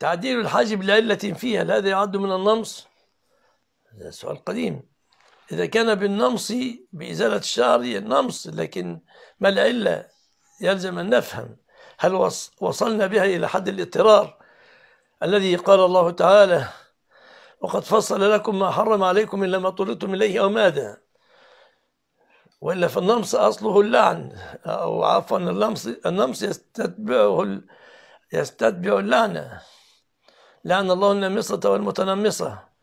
تعديل الحاجب لعلة فيها هل هذا يعد من النمص؟ هذا سؤال قديم إذا كان بالنمص بإزالة الشعر النمص لكن ما العلة؟ يلزم أن نفهم هل وصلنا بها إلى حد الاضطرار الذي قال الله تعالى وقد فصل لكم ما حرم عليكم إلا ما طردتم إليه أو ماذا وإلا فالنمص أصله اللعن أو عفوا النمص النمص يستتبعه يستتبع اللعنة لأن الله النمصة والمتنمصة